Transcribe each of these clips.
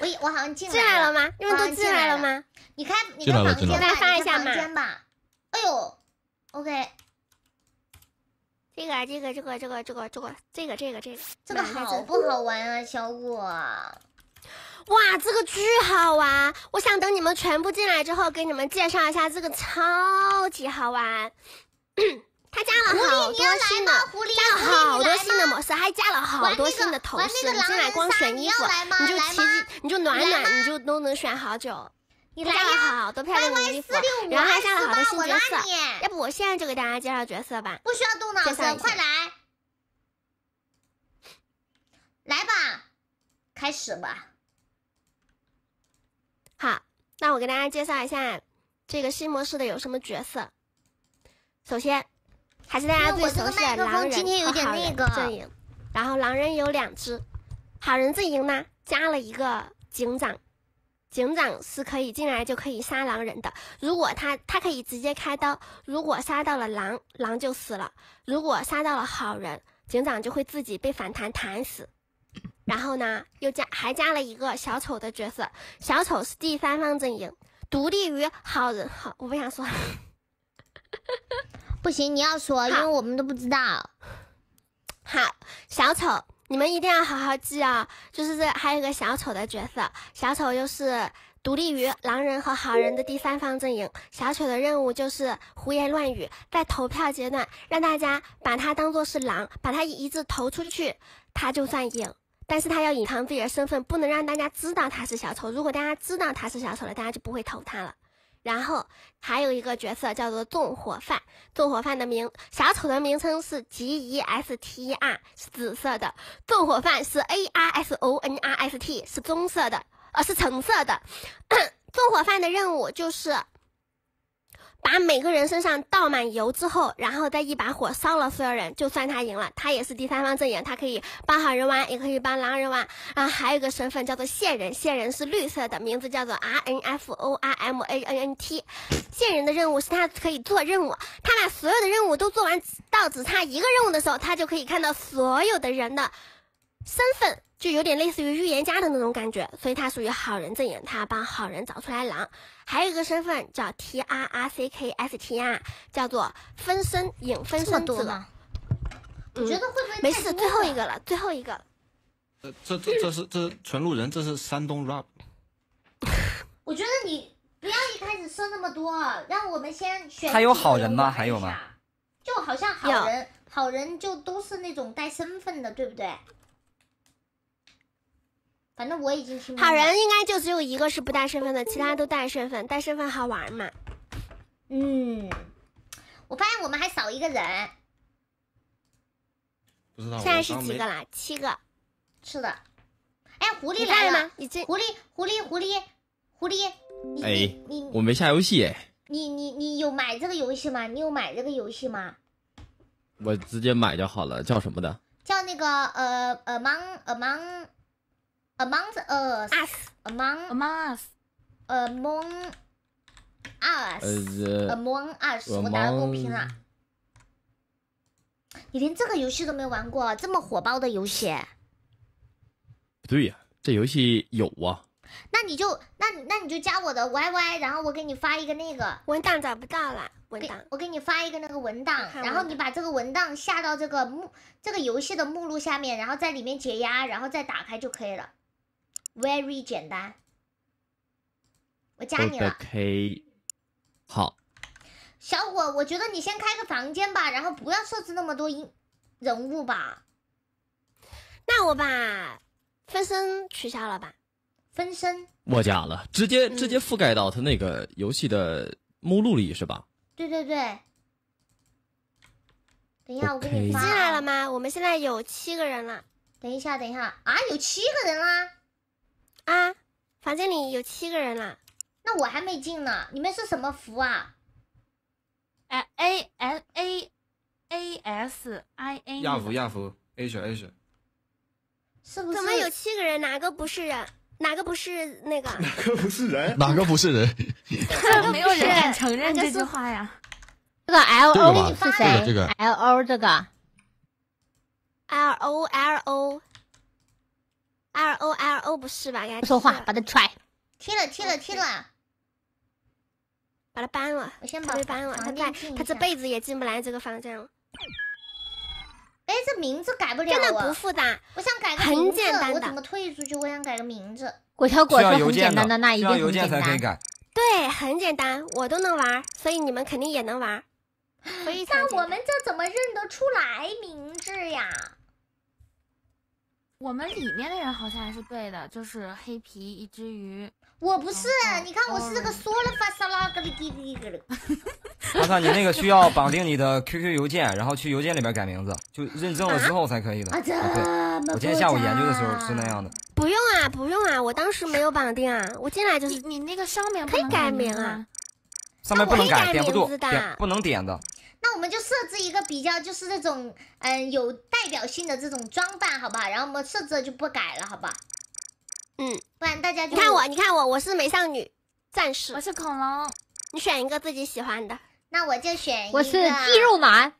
我我好像进进来了吗？你们都进来了吗？你开你开房间，吧，发一下嘛。哎呦，OK，这个这个这个这个这个这个这个这个这个这个这个好不好玩啊，小五？哇，这个巨好玩！我想等你们全部进来之后，给你们介绍一下，这个超级好玩。他加了好多新的，加了好多新的模式，还加了好多新的头饰。你进来光选衣服，你就奇，迹，你就暖暖，你就都能选好久。他加了好多漂亮的衣服，然后还加了好多新角色。要不我现在就给大家介绍角色吧。不需要动脑子。快来！来吧，开始吧。好，那我给大家介绍一下这个新模式的有什么角色。首先。还是大家最熟悉的狼人，那个阵营。然后狼人有两只，好人阵营呢加了一个警长，警长是可以进来就可以杀狼人的。如果他他可以直接开刀，如果杀到了狼，狼就死了；如果杀到了好人，警长就会自己被反弹弹死。然后呢，又加还加了一个小丑的角色，小丑是第三方阵营，独立于好人。好，我不想说。不行，你要说，因为我们都不知道。好，小丑，你们一定要好好记啊！就是这还有一个小丑的角色，小丑又是独立于狼人和好人的第三方阵营。小丑的任务就是胡言乱语，在投票阶段让大家把他当做是狼，把他一致投出去，他就算赢。但是他要隐藏自己的身份，不能让大家知道他是小丑。如果大家知道他是小丑了，大家就不会投他了。然后还有一个角色叫做纵火犯，纵火犯的名小丑的名称是 G E S T R，是紫色的；纵火犯是 A R S O N R S T，是棕色的，呃，是橙色的。纵火犯的任务就是。把每个人身上倒满油之后，然后再一把火烧了所有人，就算他赢了，他也是第三方阵营，他可以帮好人玩，也可以帮狼人玩。啊，还有一个身份叫做线人，线人是绿色的，名字叫做 R N F O R M A N N T。线人的任务是他可以做任务，他把所有的任务都做完，到只差一个任务的时候，他就可以看到所有的人的。身份就有点类似于预言家的那种感觉，所以他属于好人阵营，他帮好人找出来狼。还有一个身份叫 T R R C K S T R，叫做分身影分身子。我觉得会不会？没事，最后一个了，最后一个。呃，这这这是这是纯路人，这是山东 rap。我觉得你不要一开始设那么多，让我们先选。还有好人吗？还有吗？就好像好人，好人就都是那种带身份的，对不对？反正我已经。好人应该就只有一个是不带身份的，其他都带身份，带身份好玩嘛。嗯，我发现我们还少一个人。不知道。现在是几个啦？七个。是的。哎，狐狸来了。吗？你这？狐狸，狐狸，狐狸，狐狸。哎。你我没下游戏哎。你你你有买这个游戏吗？你有买这个游戏吗？我直接买就好了。叫什么的？叫那个呃呃，Among Among。Among us, among us, among us, among us，我打不公屏了。你连这个游戏都没玩过，这么火爆的游戏？不对呀，这游戏有啊。那你就那那你就加我的 yy，然后我给你发一个那个文档，找不到了文档。我给你发一个那个文档，然后你把这个文档下到这个目这个游戏的目录下面，然后在里面解压，然后再打开就可以了。very 简单，我加你了。OK，好，小伙，我觉得你先开个房间吧，然后不要设置那么多音人物吧。那我把分身取消了吧。分身，我加了，直接直接覆盖到他那个游戏的目录里是吧？对对对。等一下，我给你。发。进来了吗？我们现在有七个人了。等一下，等一下啊，有七个人啦。啊，房间里有七个人了，那我还没进呢。你们是什么服啊？哎，a N a a s i a。亚服亚服，a 选 a 选。是不是？怎么有七个人？哪个不是人？哪个不是那个？哪个不是人？哪个不是人？没有人敢 承认这句话呀。这个 l o 是谁？这个 l o 这个 l o l o。L O L O 不是吧？不说话，把他踹。踢了踢了踢了，把他搬了。我先把被搬了，他他这辈子也进不来这个房间了。哎，这名字改不了啊。不复杂，我想改个名字，很简单的。我怎么退出去？我想改个名字。果条果子很简单的，那一定很简单。对，很简单，我都能玩，所以你们肯定也能玩。那我们这怎么认得出来名字呀？我们里面的人好像还是对的，就是黑皮一只鱼。我不是，你看我是那个说了发沙拉格里滴滴格了。我操，你那个需要绑定你的 QQ 邮件，然后去邮件里边改名字，就认证了之后才可以的。啊，这么我今天下午研究的时候是那样的。不用啊，不用啊，我当时没有绑定啊，我进来就是你那个上面可以改名啊，上面不能改，点不住，不能点的。那我们就设置一个比较就是这种嗯有代表性的这种装扮，好吧？然后我们设置就不改了，好吧？嗯，不然大家就你看我，你看我，我是美少女战士，我是恐龙，你选一个自己喜欢的，那我就选，我是肌肉男，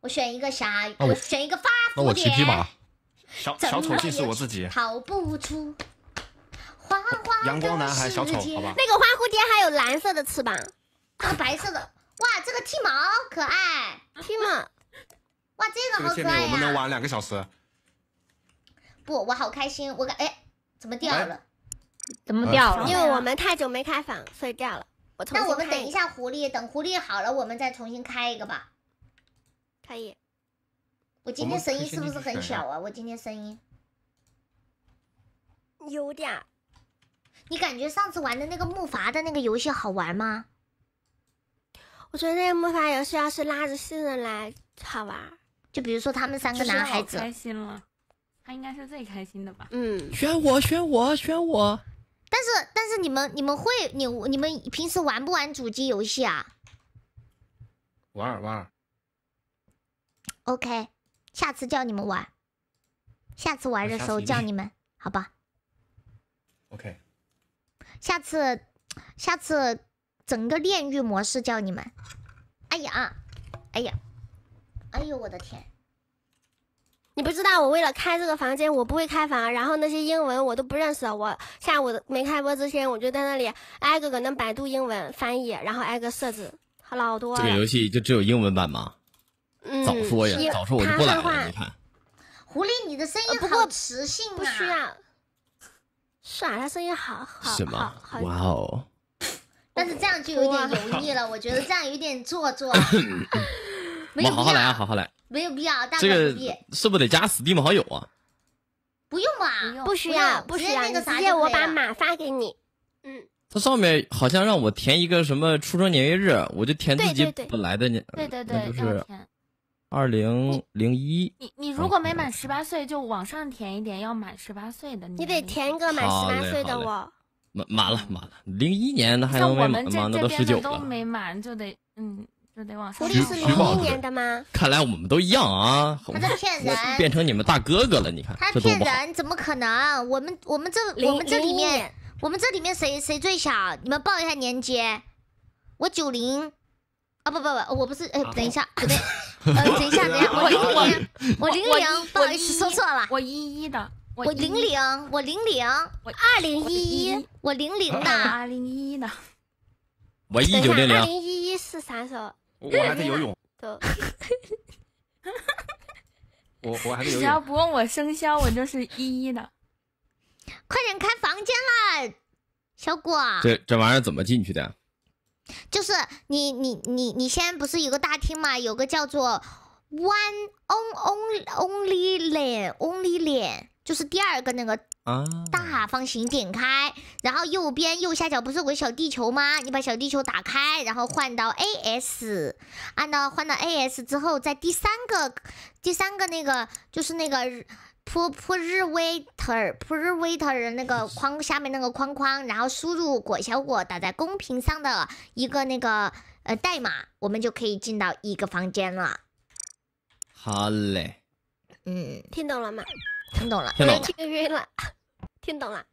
我选一个啥？我选一个花蝴蝶，小小丑竟是我自己，逃不出花花世界光男孩，小丑好吧？那个花蝴蝶还有蓝色的翅膀，啊，白色的。哇，这个剃毛可爱，剃毛。哇，这个好可爱！这个我们能玩两个小时。不，我好开心，我感哎，怎么掉了？怎么掉了？因为我们太久没开房，所以掉了。我那我们等一下狐狸，等狐狸好了，我们再重新开一个吧。可以。我今天声音是不是很小啊？我今天声音有点。你感觉上次玩的那个木筏的那个游戏好玩吗？我觉得那个魔法游戏要是拉着新人来好玩，就比如说他们三个男孩子开心了，他应该是最开心的吧？嗯，选我，选我，选我。但是但是你们你们会你你们平时玩不玩主机游戏啊？玩玩。OK，下次叫你们玩，下次玩的时候叫你们，好吧？OK。下次，下次。整个炼狱模式叫你们，哎呀，哎呀，哎呦我的天！你不知道我为了开这个房间，我不会开房，然后那些英文我都不认识。我下午没开播之前，我就在那里挨个搁那百度英文翻译，然后挨个设置，好老多。这个游戏就只有英文版吗？嗯。早说呀，早说我就不来了。你看，狐狸，你的声音好磁性啊！不需要。是啊，他声音好好好。什么？哇哦！但是这样就有点油腻了，我觉得这样有点做作。我 好好来啊，好好来。没有必要，这个是不得加 Steam 好友啊？不用吧，不需要，不需要。直接我把码发给你。嗯。它上面好像让我填一个什么出生年月日，我就填自己本来的年，对对对，就是二零零一。你你如果没满十八岁，就往上填一点，要满十八岁的。你得填一个满十八岁的我。满满了满了，零一年的还能满到十九了。这都没满，就得嗯，就得往上取是零一年的吗？看来我们都一样啊。他在骗人，变成你们大哥哥了，你看。他骗人，怎么可能？我们我们这我们这里面我们这里面谁谁最小？你们报一下年纪。我九零啊，不不不，我不是，哎，等一下，不对，呃，等一下等一下，我零零，我零零，不好意思，说错了，我一一的。我零零，我零零，我二零一一，我零零的，二零一一的，我一九零零，二零一一啥时候？我还在游泳，我我还在游泳。只要不问我生肖，我就是一一的。快点开房间啦，小果。这这玩意儿怎么进去的？就是你你你你先不是有个大厅嘛？有个叫做 One On Only l a n Only Land。就是第二个那个大方形点开，然后右边右下角不是有个小地球吗？你把小地球打开，然后换到 A S，按照换到 A S 之后，在第三个第三个那个就是那个普普日维特普日维特那个框下面那个框框，然后输入果小果打在公屏上的一个那个呃代码，我们就可以进到一个房间了。好嘞，嗯，听懂了吗？听懂了，听签了，听懂了啊！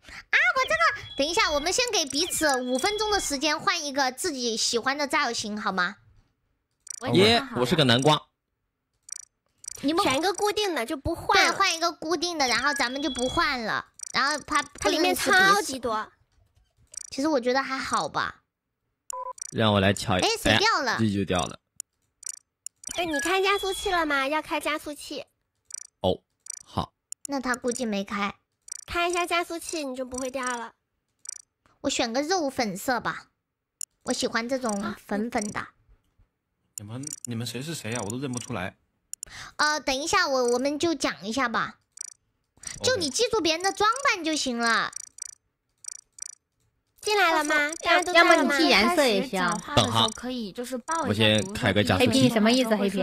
我这个，等一下，我们先给彼此五分钟的时间换一个自己喜欢的造型，好吗？耶，我是个南瓜。你们选一个固定的就不换，对，换一个固定的，然后咱们就不换了。然后它它里面超级多，其实我觉得还好吧。让我来瞧一，下，哎，谁掉了，这就掉了。哎，你开加速器了吗？要开加速器。哦，好。那他估计没开，开一下加速器你就不会掉了。我选个肉粉色吧，我喜欢这种粉粉的。你们你们谁是谁呀？我都认不出来。呃，等一下我我们就讲一下吧，就你记住别人的装扮就行了。进来了吗？大家都吗？要么你记颜色也行。等哈，可以就是报一下。我先开个加速器。黑皮什么意思？黑皮。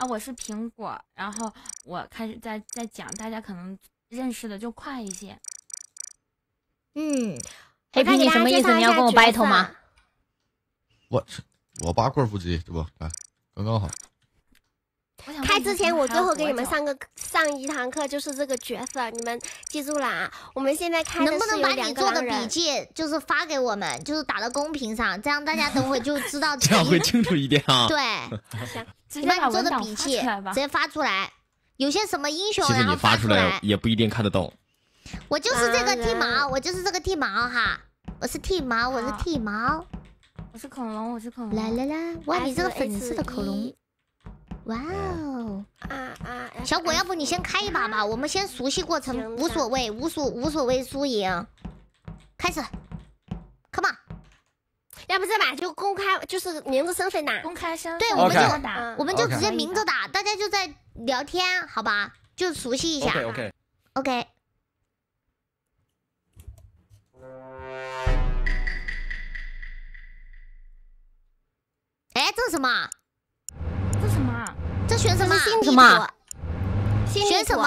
啊，我是苹果，然后我开始在在讲，大家可能认识的就快一些。嗯，黑皮，你什么意思？你要跟我 battle 吗？我我八块腹肌，这不，来，刚刚好。开之前，我最后给你们上个上一堂课，就是这个角色，你们记住了啊！我们现在开能不能把你做的笔记就是发给我们，就是打到公屏上，这样大家等会就知道。这样会清楚一点啊！对，你把你做的笔记直接发出来，有些什么英雄其实你发出来也不一定看得懂。我就是这个剃毛，我就是这个剃毛哈，我是剃毛，我是剃毛，我是恐龙，我是恐龙。来来来，哇，你这个粉色的恐龙。哇哦！啊啊！小果，要不你先开一把吧，我们先熟悉过程，无所谓，无所无所谓输赢。开始，come on！要不这把就公开，就是名字身份打。公开身份。对，我们就我们就直接明着打，大家就在聊天，好吧？就熟悉一下。OK。OK。哎，这是什么？这选什么？什么？选什么？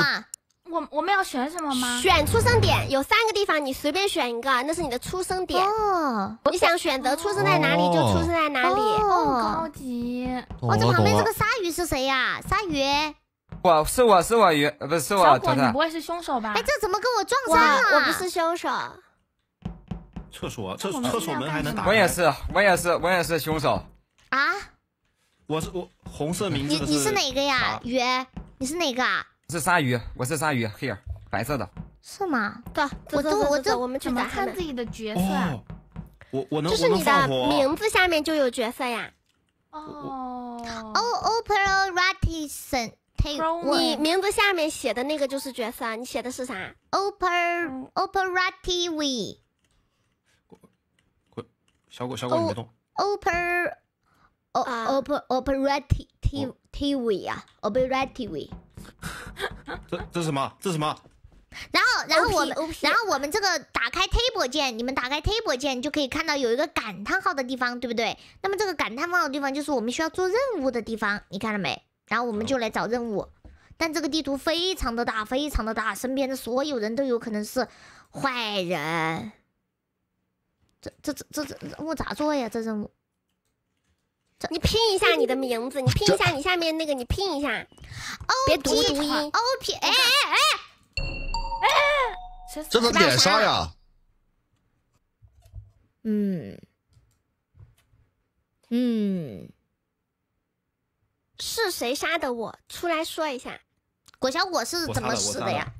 我我们要选什么吗？选出生点，有三个地方，你随便选一个，那是你的出生点。哦，你想选择出生在哪里就出生在哪里。哦，高级。哦，这旁边这个鲨鱼是谁呀？鲨鱼。我是我是我鱼，不是我。小果，你不会是凶手吧？哎，这怎么跟我撞衫了？我不是凶手。厕所厕厕所门还能打我也是，我也是，我也是凶手。啊？我是我红色名字你你是哪个呀？鱼，你是哪个啊？是鲨鱼，我是鲨鱼。Here，白色的。是吗？对，我这我这怎么看自己的角色？我我能就是你的名字下面就有角色呀。哦。哦 operatison，你名字下面写的那个就是角色，你写的是啥？Oper o p e r a t i v 小狗，小狗，你别动。Oper。哦，oper o p r a t i v e TV 啊 o p e r a t i v e TV。这这是什么？这是什么？然后，然后我们，然后我们这个打开 table 键，你们打开 table 键，就可以看到有一个感叹号的地方，对不对？那么这个感叹号的地方就是我们需要做任务的地方，你看到没？然后我们就来找任务。但这个地图非常的大，非常的大，身边的所有人都有可能是坏人。这这这这这任务咋做呀？这任务？你拼一下你的名字，你拼一下你下面那个，你拼一下。别读读音。O P A 哎哎，这咋点啥呀？嗯嗯，是谁杀的我？出来说一下，果小果是怎么死的呀？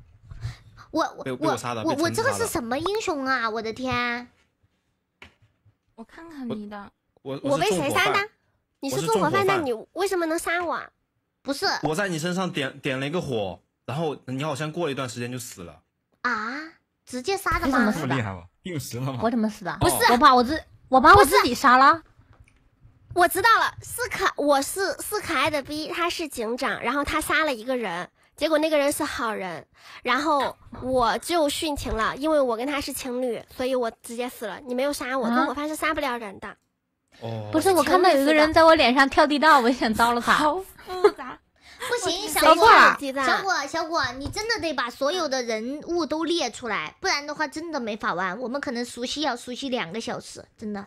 我我我我我这个是什么英雄啊？我的天！我看看你的，我我被谁杀的？你是纵火犯，那你为什么能杀我？不是，我在你身上点点了一个火，然后你好像过了一段时间就死了。啊！直接杀的吗？怎么死的？厉害吗？病死了吗？我怎么死的？不是，我把我自我把我自己杀了。我知道了，是可我是是可爱的逼，他是警长，然后他杀了一个人，结果那个人是好人，然后我就殉情了，因为我跟他是情侣，所以我直接死了。你没有杀我，纵火犯是杀不了人的。不是，我看到有一个人在我脸上跳地道，我想刀了他。复杂。不行，小果，小果，小果，你真的得把所有的人物都列出来，不然的话真的没法玩。我们可能熟悉要熟悉两个小时，真的。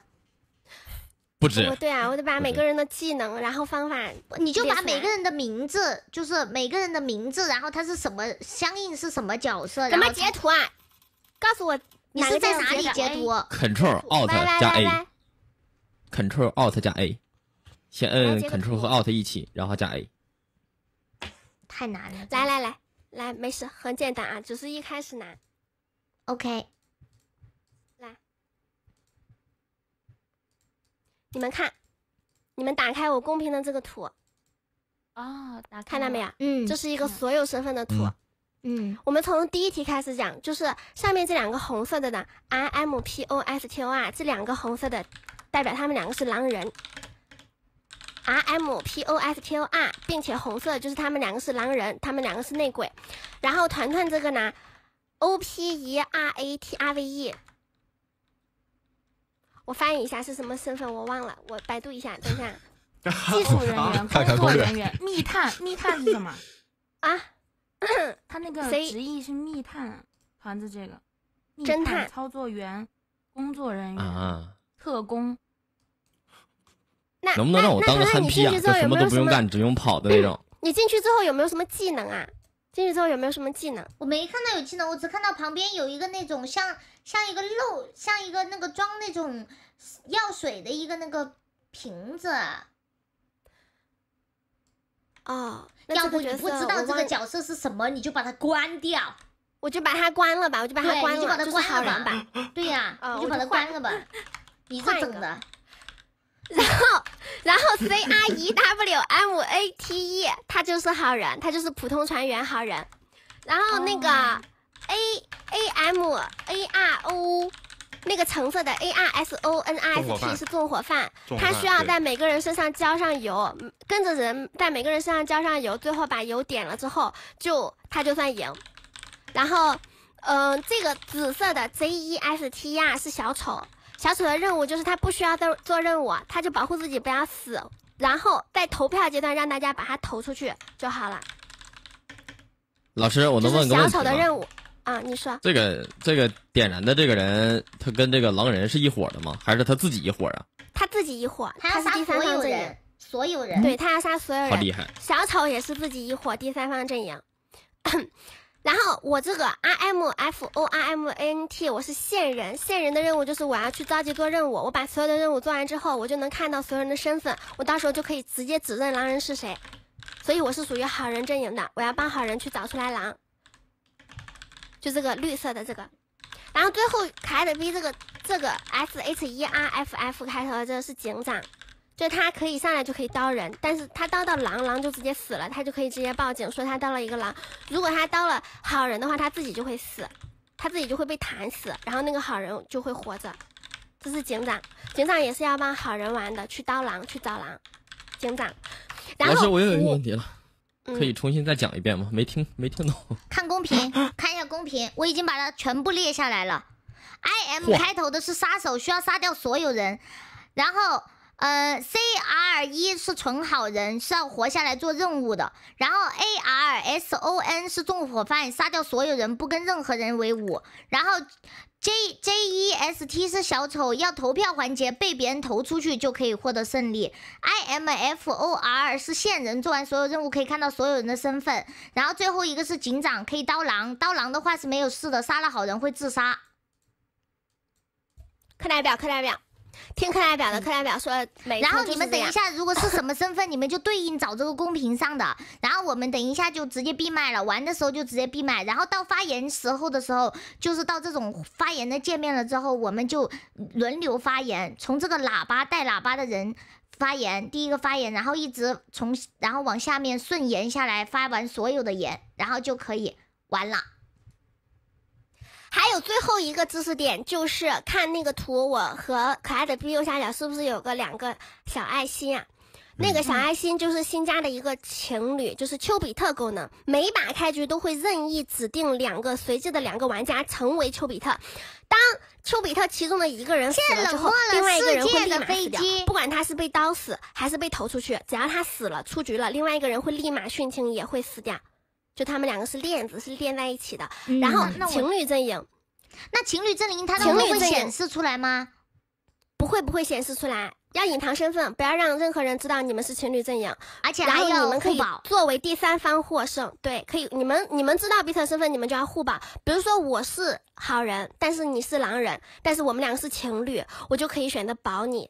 不止。对啊，我得把每个人的技能，然后方法，你就把每个人的名字，就是每个人的名字，然后他是什么，相应是什么角色，怎么截图啊？告诉我你是在哪里截图 c 拜，拜 t r l Alt 加 A。c t r l Alt 加 A，先摁 c t r l 和 Alt 一起，然后加 A。太难了！来来来来，没事，很简单啊，只是一开始难。OK，来，你们看，你们打开我公屏的这个图，哦，看到没有？嗯，这是一个所有身份的图。嗯，我们从第一题开始讲，就是上面这两个红色的呢，I M P O S T O R 这两个红色的。代表他们两个是狼人，R M P O S T O R，并且红色就是他们两个是狼人，他们两个是内鬼。然后团团这个呢，O P E R A T R V E，我翻译一下是什么身份，我忘了，我百度一下。等一下，技术人员、工作人员、密探，密探是什么？啊，他那个直译是密探。团子这个，侦探、操作员、工作人员。特工，那能不能让我当个憨批啊？什么都不用干，只用跑的那种。你进去之后有没有什么技能啊？进去之后有没有什么技能？我没看到有技能，我只看到旁边有一个那种像像一个漏，像一个那个装那种药水的一个那个瓶子。哦，要不你不知道这个角色是什么，你就把它关掉。我就把它关了吧，我就把它关了，就它关了吧？对呀，你就把它关了吧。换一个，然后，然后 C R E W M A T E，他就是好人，他就是普通船员好人。然后那个 A A M A R O，那个橙色的 A R S O N I S T 是纵火犯，他需要在每个人身上浇上油，跟着人在每个人身上浇上油，最后把油点了之后，就他就算赢。然后，嗯，这个紫色的 Z E S T R 是小丑。小丑的任务就是他不需要做做任务，他就保护自己不要死，然后在投票阶段让大家把他投出去就好了。老师，我能问一个问题小丑的任务啊，你说。这个这个点燃的这个人，他跟这个狼人是一伙的吗？还是他自己一伙啊？他自己一伙，他是第三方阵营，所有人，对他要杀所有人。好厉害！小丑也是自己一伙，第三方阵营。然后我这个 r m f o r m a n t 我是线人，线人的任务就是我要去召集做任务，我把所有的任务做完之后，我就能看到所有人的身份，我到时候就可以直接指认狼人是谁。所以我是属于好人阵营的，我要帮好人去找出来狼。就这个绿色的这个，然后最后可爱的 V 这个这个 s h e r f f 开头的这个是警长。就他可以上来就可以刀人，但是他刀到狼，狼就直接死了，他就可以直接报警说他刀了一个狼。如果他刀了好人的话，他自己就会死，他自己就会被弹死，然后那个好人就会活着。这是警长，警长也是要帮好人玩的，去刀狼，去找狼。警长。老师，我又有一个问题了，可以重新再讲一遍吗？没听，没听懂。看公屏，看一下公屏，我已经把它全部列下来了。I M 开头的是杀手，需要杀掉所有人，然后。嗯，C R 一是纯好人，是要活下来做任务的。然后 A R S O N 是纵火犯，杀掉所有人，不跟任何人为伍。然后 J J E S T 是小丑，要投票环节被别人投出去就可以获得胜利。I M F O R 是线人，做完所有任务可以看到所有人的身份。然后最后一个是警长，可以刀狼。刀狼的话是没有事的，杀了好人会自杀。课代表，课代表。听课代表的课代表说，然后你们等一下，如果是什么身份，你们就对应找这个公屏上的。然后我们等一下就直接闭麦了，玩的时候就直接闭麦。然后到发言时候的时候，就是到这种发言的界面了之后，我们就轮流发言，从这个喇叭带喇叭的人发言，第一个发言，然后一直从然后往下面顺延下来，发完所有的言，然后就可以完了。还有最后一个知识点，就是看那个图，我和可爱的 B 右下角是不是有个两个小爱心啊？那个小爱心就是新加的一个情侣，就是丘比特功能。每把开局都会任意指定两个随机的两个玩家成为丘比特。当丘比特其中的一个人死了之后，另外一个人会立马死掉。不管他是被刀死还是被投出去，只要他死了出局了，另外一个人会立马殉情也会死掉。就他们两个是链子，是链在一起的。然后情侣阵营，那情侣阵营，它会显示出来吗？不会，不会显示出来。要隐藏身份，不要让任何人知道你们是情侣阵营。而且还有，你们可以作为第三方获胜。对，可以，你们你们知道彼此身份，你们就要互保。比如说，我是好人，但是你是狼人，但是我们两个是情侣，我就可以选择保你。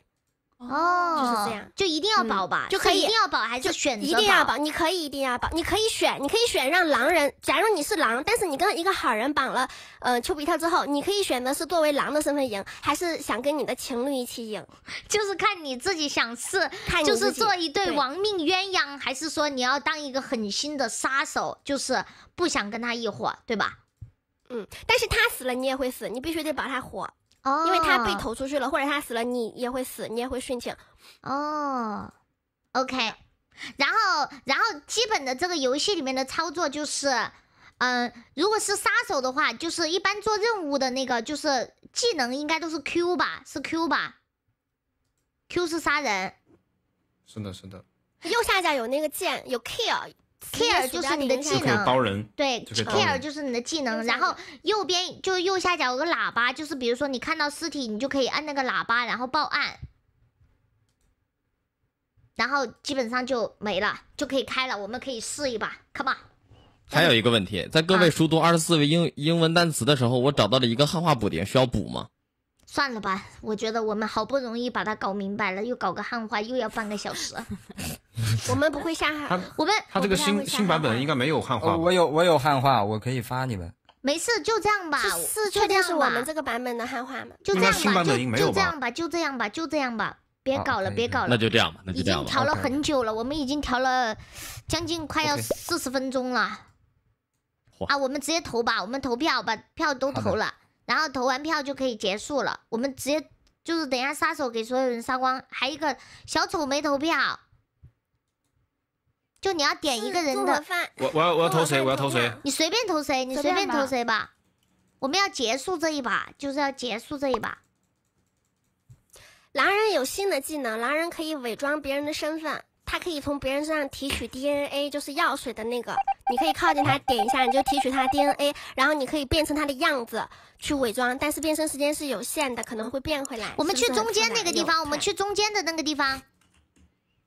哦，就是这样，就一定要保吧，就可以一定要保还是选择一定要保，你可以一定要保，你可以选，你可以选让狼人。假如你是狼，但是你跟一个好人绑了，嗯，丘比特之后，你可以选择是作为狼的身份赢，还是想跟你的情侣一起赢，就是看你自己想是，就是做一对亡命鸳鸯，还是说你要当一个狠心的杀手，就是不想跟他一伙，对吧？嗯，但是他死了你也会死，你必须得保他活。哦，因为他被投出去了，或者他死了，你也会死，你也会殉情。哦，OK。然后，然后基本的这个游戏里面的操作就是，嗯，如果是杀手的话，就是一般做任务的那个，就是技能应该都是 Q 吧，是 Q 吧？Q 是杀人。是的，是的。右下角有那个键，有 kill。care 就是你的技能，对，care 就是你的技能。然后右边就右下角有个喇叭，就是比如说你看到尸体，你就可以按那个喇叭，然后报案，然后基本上就没了，就可以开了。我们可以试一把，c o m e on。还有一个问题，在各位熟读二十四位英英文单词的时候，我找到了一个汉化补丁，需要补吗？算了吧，我觉得我们好不容易把它搞明白了，又搞个汉化，又要半个小时。我们不会下汉，我们他这个新新版本应该没有汉化。我有我有汉化，我可以发你们。没事，就这样吧。是确定是我们这个版本的汉化吗？就这样吧，就这样吧，就这样吧，就这样吧，别搞了，别搞了。那就这样吧，已经调了很久了，我们已经调了将近快要四十分钟了。啊，我们直接投吧，我们投票，把票都投了。然后投完票就可以结束了。我们直接就是等下杀手给所有人杀光，还有一个小丑没投票，就你要点一个人的。我我要我要投谁？我要投谁？你随便投谁？你随便投谁吧。我们要结束这一把，就是要结束这一把。狼人有新的技能，狼人可以伪装别人的身份。他可以从别人身上提取 DNA，就是药水的那个。你可以靠近他，点一下，你就提取他 DNA，然后你可以变成他的样子去伪装，但是变身时间是有限的，可能会变回来。我们去中间那个地方，我们去中间的那个地方，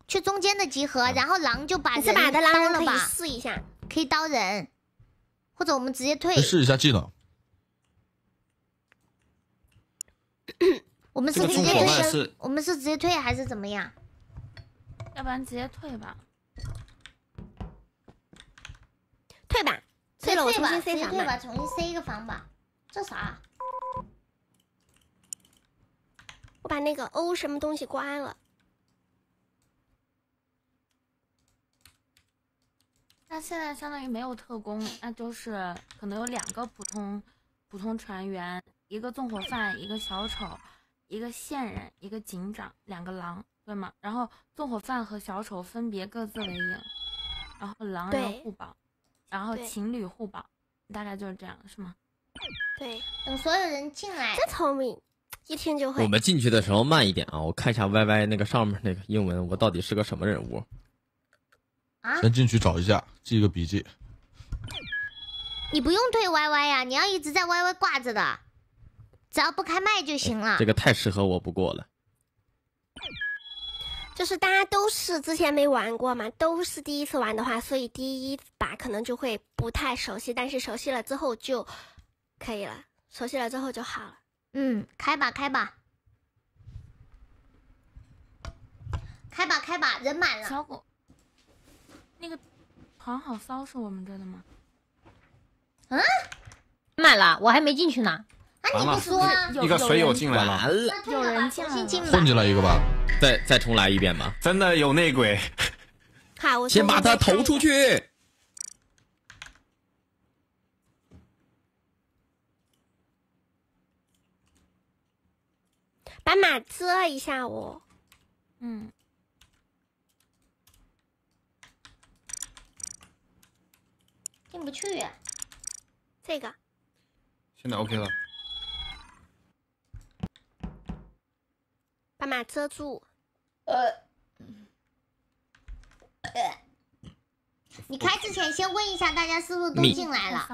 去中间的集合，然后狼就把人刀了吧？可以试一下，可以刀人，或者我们直接退，试一下技能。我们是直接退，我们是直接退还是怎么样？要不然直接退吧，退吧，退了重新 C 房吧，重新 C 一个房吧。这啥？我把那个 O 什么东西关了。那现在相当于没有特工，那就是可能有两个普通普通船员，一个纵火犯，一个小丑，一个线人，一个警长，两个狼。对吗？然后纵火犯和小丑分别各自为营，然后狼人互保，然后情侣互保，大概就是这样，是吗？对，等所有人进来。真聪明，一听就会。我们进去的时候慢一点啊，我看一下 Y Y 那个上面那个英文，我到底是个什么人物啊？先进去找一下，记个笔记。你不用退 Y Y 啊，你要一直在 Y Y 挂着的，只要不开麦就行了。这个太适合我不过了。就是大家都是之前没玩过嘛，都是第一次玩的话，所以第一把可能就会不太熟悉，但是熟悉了之后就可以了，熟悉了之后就好了。嗯，开吧，开吧，开吧，开吧，人满了。小狗，那个团好骚是我们这的吗？嗯，满了，我还没进去呢。啊，你不说，一个水友进来，了，有混进来一个吧，再再重来一遍吧，真的有内鬼。好，我先把他投出去。把马遮一下我，嗯，进不去，这个现在 OK 了。把马遮住。呃，呃，你开之前先问一下大家是不是都进来了？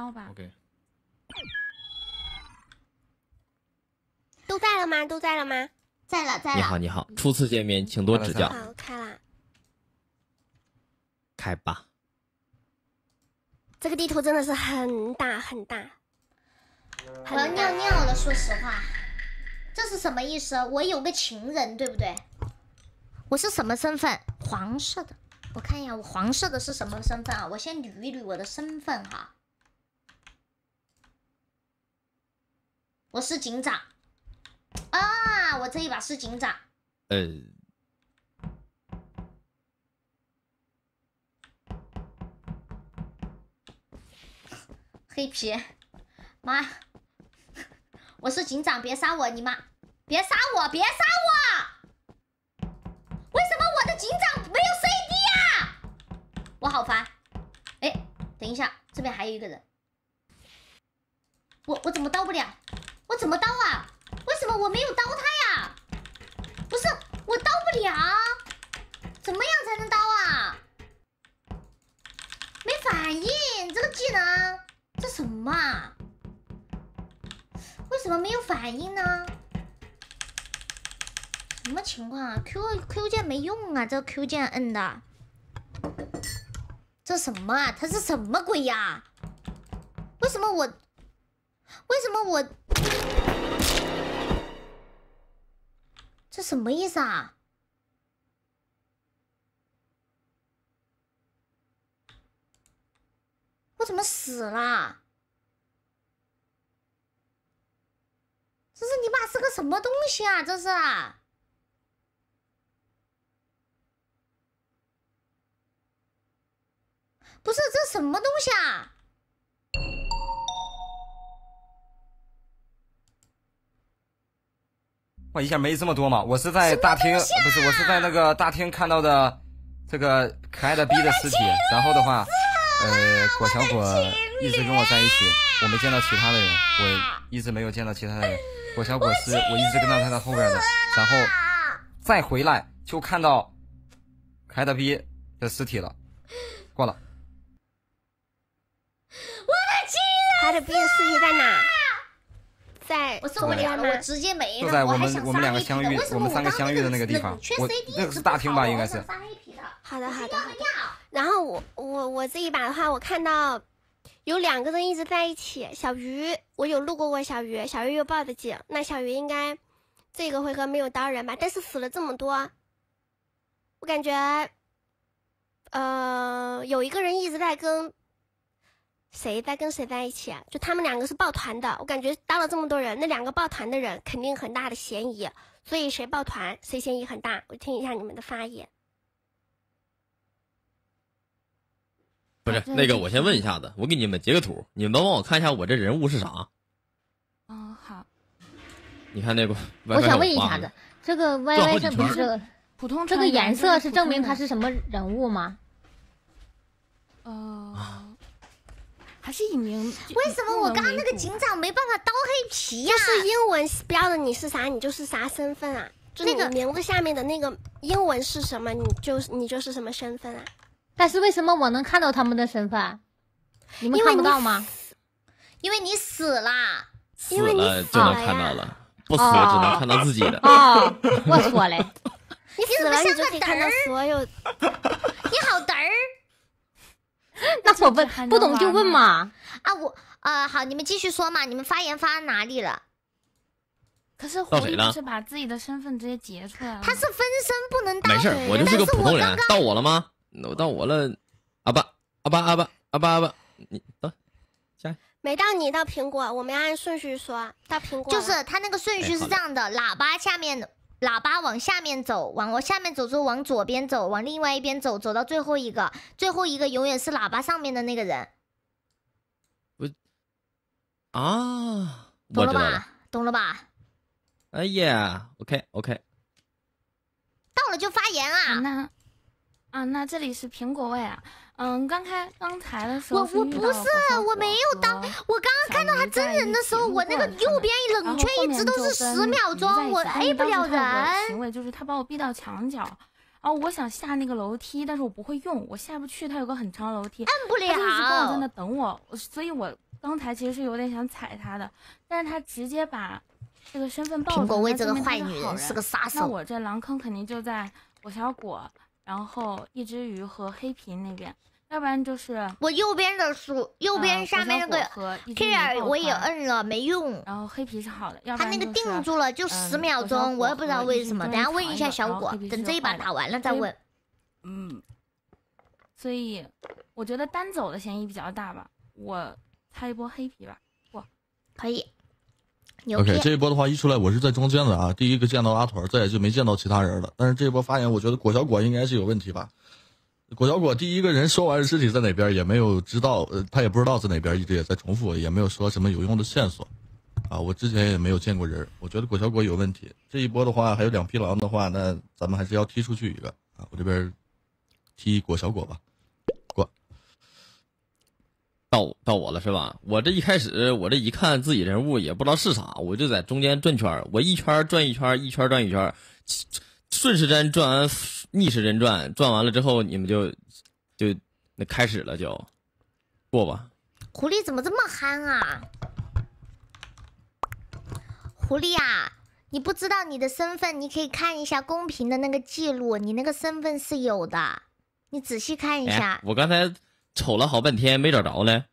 都在了吗？都在了吗？在了，在了。你好，你好，初次见面，请多指教。好，开了。开吧。这个地图真的是很大很大，我要尿尿了，说实话。这是什么意思？我有个情人，对不对？我是什么身份？黄色的，我看一下，我黄色的是什么身份啊？我先捋一捋我的身份哈。我是警长，啊，我这一把是警长。呃，黑皮，妈。我是警长，别杀我！你妈，别杀我，别杀我！为什么我的警长没有 CD 啊？我好烦！哎，等一下，这边还有一个人，我我怎么刀不了？我怎么刀啊？为什么我没有刀他呀？不是，我刀不了，怎么样才能刀啊？没反应，这个技能，这什么？为什么没有反应呢？什么情况啊？Q Q 键没用啊！这 Q 键摁的，这什么啊？他是什么鬼呀？为什么我？为什么我？这什么意思啊？我怎么死了？这是你爸是个什么东西啊？这是？不是这什么东西啊？我一下没这么多嘛。我是在大厅，不是我是在那个大厅看到的这个可爱的逼的尸体。然后的话，呃，果小一一直跟我在一起，我没见到其他的人，我一直没有见到其他的人。我小果是，我一直跟到他的后边的，然后再回来就看到凯特逼的尸体了，挂了。我的亲人。尸体在哪？在。我受不了了，我直接没了。我们在我们我们两个相遇，我们三个相遇的那个地方。我那个是大厅吧，应该是。好的好的好的。然后我我我这一把的话，我看到。有两个人一直在一起，小鱼，我有路过过小鱼，小鱼又报的警，那小鱼应该这个回合没有刀人吧？但是死了这么多，我感觉，呃，有一个人一直在跟谁在跟谁在一起，就他们两个是抱团的，我感觉当了这么多人，那两个抱团的人肯定很大的嫌疑，所以谁抱团，谁嫌疑很大，我听一下你们的发言。不是那个，我先问一下子，我给你们截个图，你们帮我看一下，我这人物是啥？嗯，好。你看那个，我想问一下子，这个 Y Y 这不是普通？这个颜色是证明他是什么人物吗？哦，还是一名。为什么我刚刚那个警长没办法刀黑皮呀？就是英文标的你是啥，你就是啥身份啊？那个名字下面的那个英文是什么？你就你就是什么身份啊？但是为什么我能看到他们的身份？你们看不到吗？因为你死了，死了就能看到了，不死只能看到自己的。啊，我错嘞，你死了像个嘚儿，你好嘚儿。那我问，不懂就问嘛。啊，我呃，好，你们继续说嘛。你们发言发哪里了？可是，就是把自己的身份直接截出来了。他是分身，不能。没事，我就是个普通人。到我了吗？我到我了，阿巴阿巴阿巴阿巴阿巴，你等，下没到你到苹果，我们要按顺序说到苹果。就是他那个顺序是这样的：喇叭下面，喇叭往下面走，往我下面走之后往左边走，往另外一边走，走到最后一个，最后一个永远是喇叭上面的那个人。我啊，懂了吧？懂了吧？哎呀，OK OK，到了就发言啊。啊，那这里是苹果味啊，嗯，刚开刚才的时候，我我不是，我没有当，我刚刚看到他真人的时候，我那个右边一冷却一直都是十秒钟，我 a 不了人。行为就是他把我逼到墙角，哦，我想下那个楼梯，但是我不会用，我下不去，他有个很长楼梯，按不了。他一直跟我在那等我，所以我刚才其实是有点想踩他的，但是他直接把这个身份暴露出来，对面是个好人，是个杀手。那我这狼坑肯定就在我小果。然后一只鱼和黑皮那边，要不然就是我右边的树，右边下面那个，Ker 我也摁了，没用。然后黑皮是好的，他那个定住了就十秒钟，我也不知道为什么，等下问一下小果，等这一把打完了再问。嗯，所以我觉得单走的嫌疑比较大吧，我猜一波黑皮吧，不，可以。OK，这一波的话一出来，我是在中间的啊。第一个见到阿团，再也就没见到其他人了。但是这一波发言，我觉得果小果应该是有问题吧。果小果第一个人说完尸体在哪边，也没有知道，呃，他也不知道在哪边，一直也在重复，也没有说什么有用的线索。啊，我之前也没有见过人，我觉得果小果有问题。这一波的话，还有两匹狼的话，那咱们还是要踢出去一个啊。我这边踢果小果吧。到到我了是吧？我这一开始，我这一看自己人物也不知道是啥，我就在中间转圈我一圈转一圈，一圈转一圈，顺时针转完，逆时针转，转完了之后你们就就那开始了，就过吧。狐狸怎么这么憨啊？狐狸啊，你不知道你的身份，你可以看一下公屏的那个记录，你那个身份是有的，你仔细看一下。我刚才。瞅了好半天没找着呢，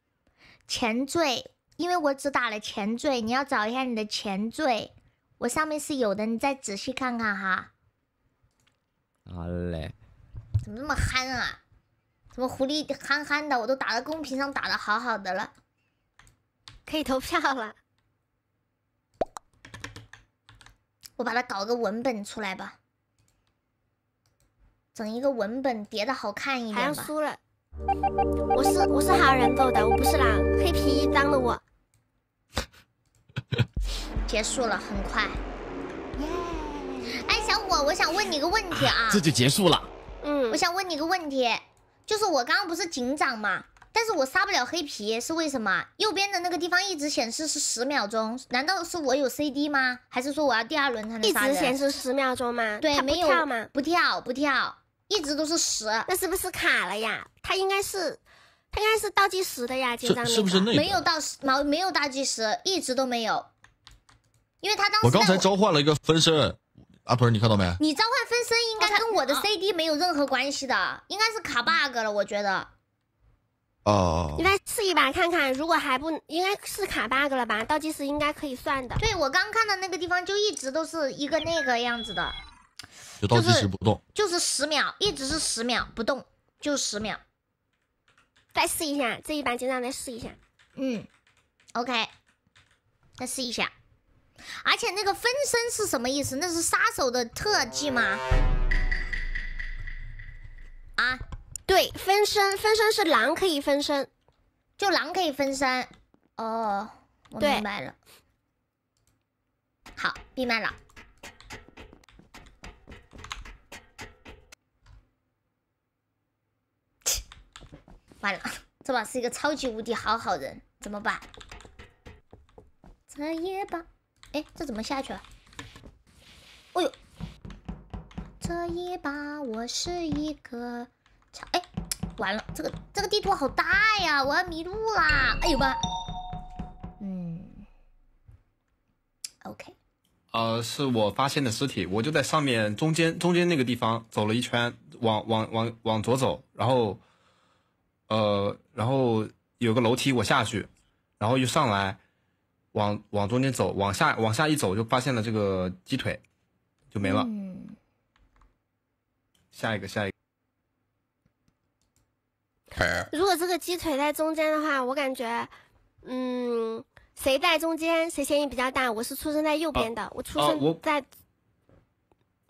前缀，因为我只打了前缀，你要找一下你的前缀，我上面是有的，你再仔细看看哈。好嘞。怎么这么憨啊？怎么狐狸憨憨的？我都打到公屏上打的好好的了，可以投票了。我把它搞个文本出来吧，整一个文本叠的好看一点吧。输了。我是我是好人斗的，我不是狼。黑皮脏了我，结束了，很快。哎，小伙，我想问你个问题啊，这就结束了。嗯，我想问你个问题，就是我刚刚不是警长嘛，但是我杀不了黑皮，是为什么？右边的那个地方一直显示是十秒钟，难道是我有 CD 吗？还是说我要第二轮才能杀？一直显示十秒钟吗？对，没有跳吗？不跳，不跳。一直都是十，那是不是卡了呀？他应该是，他应该是倒计时的呀，那个没有倒时，毛没有倒计时，一直都没有。因为他当时我刚才召唤了一个分身，阿豚你看到没？你召唤分身应该跟我的 C D 没有任何关系的，应该是卡 bug 了，我觉得。哦。应该试一把看看，如果还不应该是卡 bug 了吧？倒计时应该可以算的。对，我刚看到那个地方就一直都是一个那个样子的。就是不动，就是十秒，一直是十秒不动，就十秒。再试一下，这一把尽量再试一下。嗯，OK，再试一下。而且那个分身是什么意思？那是杀手的特技吗？啊，对，分身，分身是狼可以分身，就狼可以分身。哦，我明白了。好，闭麦了。完了，这把是一个超级无敌好好人，怎么办？这也把，哎，这怎么下去了？哎呦，这一把我是一个超哎，完了，这个这个地图好大呀，我要迷路啦！哎呦妈，嗯，OK，呃，是我发现的尸体，我就在上面中间中间那个地方走了一圈，往往往往左走，然后。呃，然后有个楼梯，我下去，然后又上来，往往中间走，往下往下一走，就发现了这个鸡腿，就没了。嗯，下一个，下一个。如果这个鸡腿在中间的话，我感觉，嗯，谁在中间，谁嫌疑比较大。我是出生在右边的，我出生在。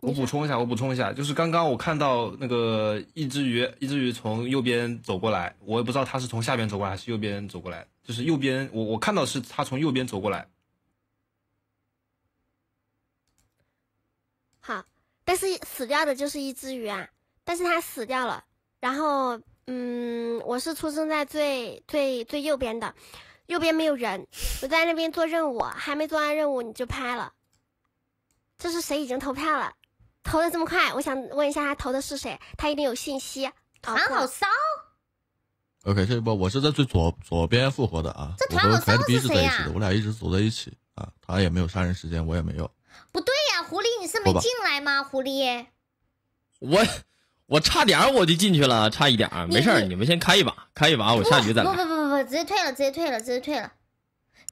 我补充一下，我补充一下，就是刚刚我看到那个一只鱼，一只鱼从右边走过来，我也不知道它是从下边走过来还是右边走过来，就是右边，我我看到是它从右边走过来。好，但是死掉的就是一只鱼啊，但是它死掉了。然后，嗯，我是出生在最最最右边的，右边没有人，我在那边做任务，还没做完任务你就拍了，这是谁已经投票了？投的这么快，我想问一下他投的是谁？他一定有信息。团好骚。OK，这一波我是在最左左边复活的啊。这团伙烧是谁呀？我俩一直走在一起啊，他也没有杀人时间，我也没有。不对呀，狐狸，你是没进来吗？狐狸。我我差点我就进去了，差一点。没事，你们先开一把，开一把，我下局再来。不不不不不，直接退了，直接退了，直接退了。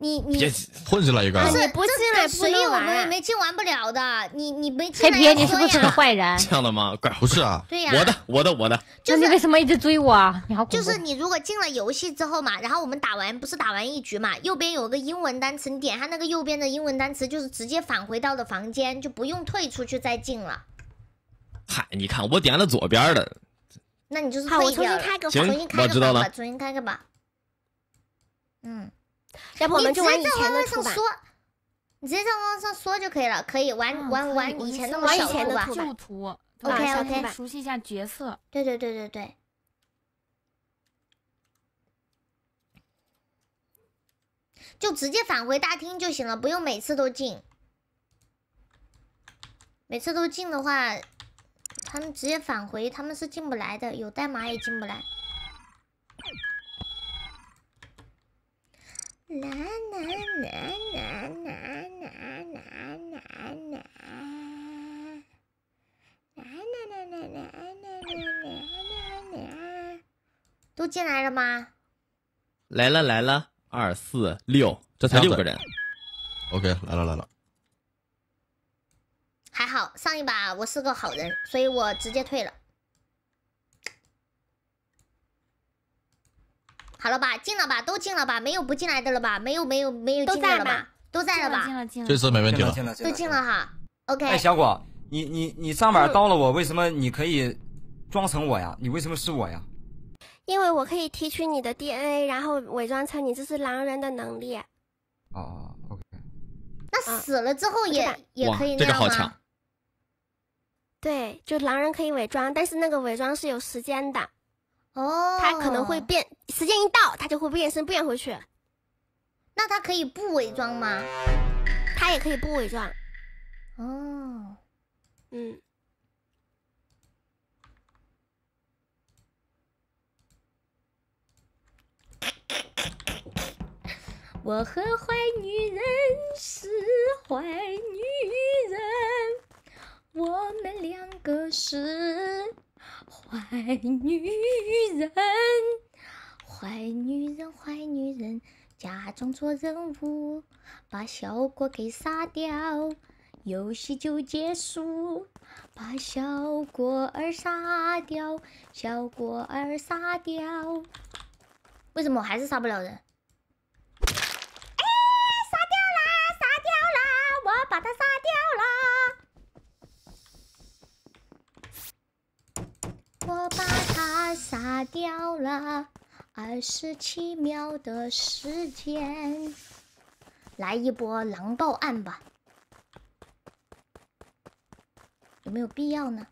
你你别混进来一个，不是进来我们玩，没进玩不了的。你你没进来你是个坏人这样的吗？怪不是啊？对呀，我的我的我的。就是为什么一直追我啊？你好，就是你如果进了游戏之后嘛，然后我们打完不是打完一局嘛，右边有个英文单词，你点下那个右边的英文单词，就是直接返回到了房间，就不用退出去再进了。嗨，你看我点了左边的，那你就是坏人。重新开个重新开个吧。嗯。要不我们就玩以前的图吧。你直接在网页上说，你直接在网页上说就可以了。可以玩玩玩以前那种小图吧 OK OK，熟悉一下角色。对对对对对。就直接返回大厅就行了，不用每次都进。每次都进的话，他们直接返回，他们是进不来的，有代码也进不来。啦啦啦啦啦啦啦啦啦啦啦啦啦啦啦！都进来了吗？来了来了，二四六，这才六个人。OK，来了来了。还好上一把我是个好人，所以我直接退了。好了吧，进了吧，都进了吧，没有不进来的了吧？没有，没有，没有，都在了吧？都在了吧？这次没问题了，都进了哈。o k 哎，小果，你你你上把刀了我，为什么你可以装成我呀？你为什么是我呀？因为我可以提取你的 DNA，然后伪装成你，这是狼人的能力。哦，OK。那死了之后也也可以那个这好强。对，就狼人可以伪装，但是那个伪装是有时间的。哦，他可能会变，时间一到他就会变身变回去。那他可以不伪装吗？他也可以不伪装。哦，嗯。我和坏女人是坏女人，我们两个是。坏女人，坏女人，坏女人，假装做任务，把小果给杀掉，游戏就结束。把小果儿杀掉，小果儿杀掉。为什么我还是杀不了人？我把它杀掉了，二十七秒的时间，来一波狼暴案吧，有没有必要呢？